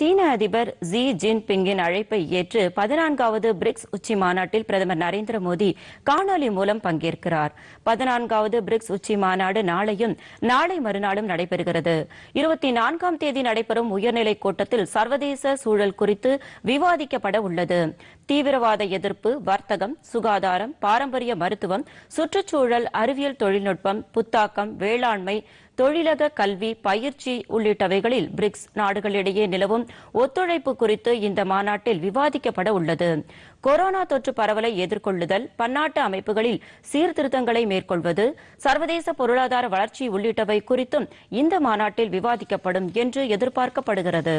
சீன அதிபர் ஜி ஜின்பிங்கின் அழைப்பை ஏற்று பதினான்காவது பிரிக்ஸ் உச்சி மாநாட்டில் பிரதமர் நரேந்திர மோடி காணொலி மூலம் பங்கேற்கிறார் பதினான்காவது பிரிக்ஸ் உச்சி மாநாடு நாளையும் நாளை மறுநாளும் நடைபெறுகிறது இருபத்தி நான்காம் தேதி நடைபெறும் உயர்நிலை கூட்டத்தில் சர்வதேச சூழல் குறித்து விவாதிக்கப்பட உள்ளது தீவிரவாத எதிர்ப்பு வர்த்தகம் சுகாதாரம் பாரம்பரிய மருத்துவம் சுற்றுச்சூழல் அறிவியல் தொழில்நுட்பம் புத்தாக்கம் வேளாண்மை தொழிலக கல்வி பயிற்சி உள்ளிட்டவைகளில் பிரிக்ஸ் நாடுகளிடையே நிலவும் ஒத்துழைப்பு குறித்து இந்த மாநாட்டில் விவாதிக்கப்பட உள்ளது கொரோனா தொற்று பரவலை எதிர்கொள்ளுதல் பன்னாட்டு அமைப்புகளில் சீர்திருத்தங்களை மேற்கொள்வது சர்வதேச பொருளாதார வளர்ச்சி உள்ளிட்டவை குறித்தும் இந்த மாநாட்டில் விவாதிக்கப்படும் என்று எதிர்பார்க்கப்படுகிறது